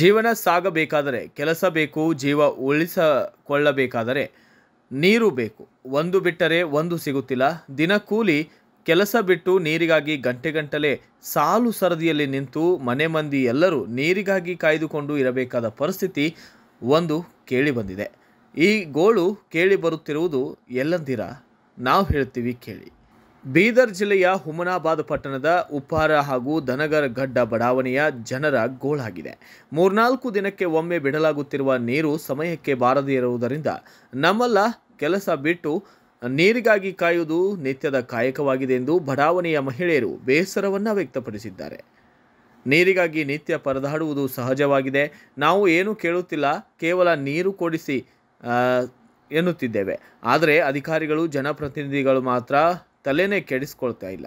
ಜೀವನ ಸಾಗಬೇಕಾದರೆ ಕೆಲಸ ಬೇಕು ಜೀವ ಉಳಿಸಿಕೊಳ್ಳಬೇಕಾದರೆ ನೀರು ಬೇಕು ಒಂದು ಬಿಟ್ಟರೆ ಒಂದು ಸಿಗುತ್ತಿಲ್ಲ ದಿನ ಕೂಲಿ ಕೆಲಸ ಬಿಟ್ಟು ನೀರಿಗಾಗಿ ಗಂಟೆಗಂಟಲೆ ಸಾಲು ಸರದಿಯಲ್ಲಿ ನಿಂತು ಮನೆ ಮಂದಿ ಎಲ್ಲರೂ ನೀರಿಗಾಗಿ ಕಾಯ್ದುಕೊಂಡು ಇರಬೇಕಾದ ಪರಿಸ್ಥಿತಿ ಒಂದು ಕೇಳಿಬಂದಿದೆ ಈ ಗೋಳು ಕೇಳಿ ಬರುತ್ತಿರುವುದು ಎಲ್ಲಂದಿರ ನಾವು ಹೇಳ್ತೀವಿ ಕೇಳಿ ಬೀದರ್ ಜಿಲ್ಲೆಯ ಹುಮನಾಬಾದ್ ಪಟ್ಟಣದ ಉಪ್ಪಾರ ಹಾಗೂ ದನಗರ್ ಗಡ್ಡ ಬಡಾವಣೆಯ ಜನರ ಗೋಳಾಗಿದೆ ಮೂರ್ನಾಲ್ಕು ದಿನಕ್ಕೆ ಒಮ್ಮೆ ಬಿಡಲಾಗುತ್ತಿರುವ ನೀರು ಸಮಯಕ್ಕೆ ಬಾರದೇ ಇರುವುದರಿಂದ ನಮ್ಮಲ್ಲ ಕೆಲಸ ಬಿಟ್ಟು ನೀರಿಗಾಗಿ ಕಾಯುವುದು ನಿತ್ಯದ ಕಾಯಕವಾಗಿದೆ ಎಂದು ಬಡಾವಣೆಯ ಮಹಿಳೆಯರು ಬೇಸರವನ್ನು ವ್ಯಕ್ತಪಡಿಸಿದ್ದಾರೆ ನೀರಿಗಾಗಿ ನಿತ್ಯ ಪರದಾಡುವುದು ಸಹಜವಾಗಿದೆ ನಾವು ಏನು ಕೇಳುತ್ತಿಲ್ಲ ಕೇವಲ ನೀರು ಕೊಡಿಸಿ ಎನ್ನುತ್ತಿದ್ದೇವೆ ಆದರೆ ಅಧಿಕಾರಿಗಳು ಜನಪ್ರತಿನಿಧಿಗಳು ಮಾತ್ರ ತಲೆನೇ ಕೆಡಿಸ್ಕೊಳ್ತಾ ಇಲ್ಲ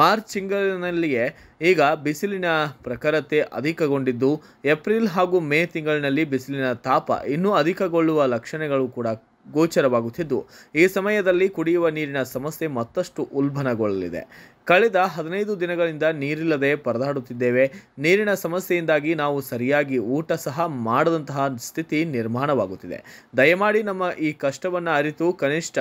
ಮಾರ್ಚ್ ತಿಂಗಳಿನಲ್ಲಿಯೇ ಈಗ ಬಿಸಿಲಿನ ಪ್ರಖರತೆ ಅಧಿಕಗೊಂಡಿದ್ದು ಏಪ್ರಿಲ್ ಹಾಗೂ ಮೇ ತಿಂಗಳಿನಲ್ಲಿ ಬಿಸಿಲಿನ ತಾಪ ಇನ್ನೂ ಅಧಿಕಗೊಳ್ಳುವ ಲಕ್ಷಣಗಳು ಕೂಡ ಗೋಚರವಾಗುತ್ತಿದ್ದು ಈ ಸಮಯದಲ್ಲಿ ಕುಡಿಯುವ ನೀರಿನ ಸಮಸ್ಯೆ ಮತ್ತಷ್ಟು ಉಲ್ಬಣಗೊಳ್ಳಲಿದೆ ಕಳೆದ ಹದಿನೈದು ದಿನಗಳಿಂದ ನೀರಿಲ್ಲದೆ ಪರದಾಡುತ್ತಿದ್ದೇವೆ ನೀರಿನ ಸಮಸ್ಯೆಯಿಂದಾಗಿ ನಾವು ಸರಿಯಾಗಿ ಊಟ ಸಹ ಮಾಡದಂತಹ ಸ್ಥಿತಿ ನಿರ್ಮಾಣವಾಗುತ್ತಿದೆ ದಯಮಾಡಿ ನಮ್ಮ ಈ ಕಷ್ಟವನ್ನು ಅರಿತು ಕನಿಷ್ಠ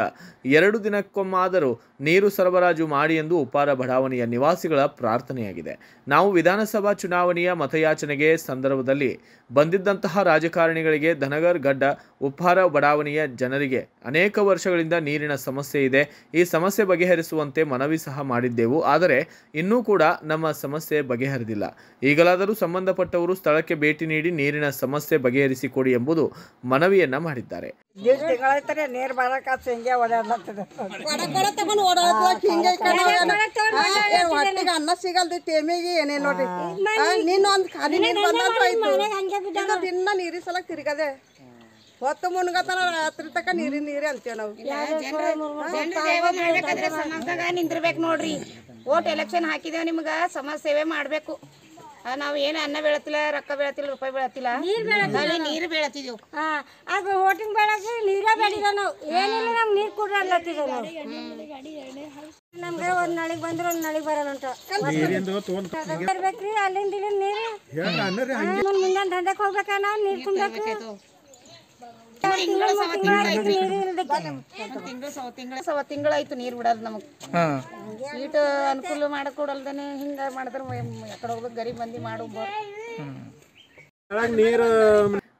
ಎರಡು ದಿನಕ್ಕೊಮ್ಮಾದರೂ ನೀರು ಸರಬರಾಜು ಮಾಡಿ ಎಂದು ಉಪಾರ ಬಡಾವಣೆಯ ನಿವಾಸಿಗಳ ಪ್ರಾರ್ಥನೆಯಾಗಿದೆ ನಾವು ವಿಧಾನಸಭಾ ಚುನಾವಣೆಯ ಮತಯಾಚನೆಗೆ ಸಂದರ್ಭದಲ್ಲಿ ಬಂದಿದ್ದಂತಹ ರಾಜಕಾರಣಿಗಳಿಗೆ ಧನಗರ್ ಗಡ್ಡ ಉಪ್ಪಾರ ಬಡಾವಣೆಯ ಜನರಿಗೆ ಅನೇಕ ವರ್ಷಗಳಿಂದ ನೀರಿನ ಸಮಸ್ಯೆ ಇದೆ ಈ ಸಮಸ್ಯೆ ಬಗೆಹರಿಸುವಂತೆ ಮನವಿ ಸಹ ಮಾಡಿದ್ದೆವು ಆದರೆ ಇನ್ನೂ ಕೂಡ ನಮ್ಮ ಸಮಸ್ಯೆ ಬಗೆಹರಿದಿಲ್ಲ ಈಗಲಾದರೂ ಸಂಬಂಧಪಟ್ಟವರು ಸ್ಥಳಕ್ಕೆ ಭೇಟಿ ನೀಡಿ ನೀರಿನ ಸಮಸ್ಯೆ ಬಗೆಹರಿಸಿಕೊಡಿ ಎಂಬುದು ಮನವಿಯನ್ನ ಮಾಡಿದ್ದಾರೆ ಅನ್ನ ಹೊತ್ತು ಮುನ್ಗತನ ರಾತ್ರಿ ತಕ ನೀರಿ ನೀರಿ ಅಂತೀವಿ ನಾವು ನಿಂದಿರ್ಬೇಕು ನೋಡ್ರಿ ಓಟ್ ಎಲೆಕ್ಷನ್ ಹಾಕಿದೆವು ನಿಮ್ಗ ಸಮಾಜ ಸೇವೆ ಮಾಡ್ಬೇಕು ನಾವು ಏನು ಅನ್ನ ಬೆಳತಿಲ್ಲ ರೊಕ್ಕ ಬೆಳತಿಲ್ಲ ರೂಪಾಯಿ ಬೆಳತಿಲ್ಲ ನೀರು ಬೆಳತಿದ್ವು ಅದು ಹೋಟಿಂಗ್ ಬೆಳತಿ ನೀರೇ ಬೆಳಿದ ನಾವು ಏನಿಲ್ಲ ನಮ್ಗೆ ನೀರು ಕೊಡ್ರಿ ಅಲ್ಲತ್ತಿದ್ದೆ ನಾವು ನಮ್ಗೆ ಒಂದು ನಳಿಗ್ ಬಂದ್ರೆ ಒಂದ್ ನಳಿಗ್ ಬರಲ್ಲ ಉಂಟು ಬರ್ಬೇಕ್ರಿ ಅಲ್ಲಿಂದ ಇಲ್ಲಿಂದ ನೀರು ಮುಂಜಾನೆ ದಂಧಕ್ಕೆ ಹೋಗ್ಬೇಕಾ ನಾವು ನೀರು ತುಂಬಬೇಕು ತಿಂಗಳಾಯ್ತು ನೀರ್ ಬಿಡೋದು ನಮಗ್ ಈಟ ಅನುಕೂಲ ಮಾಡಕೊಡಲ್ದೇನೆ ಹಿಂಗ ಮಾಡಿದ್ರ ಎಕಡೆ ಹೋಗ್ಬೇಕು ಗರೀಬ್ ಮಂದಿ ಮಾಡೋಗ್ಬೋದು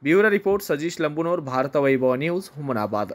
bureau report Sajish Lambunur Bharat Vaibhav news Humnabad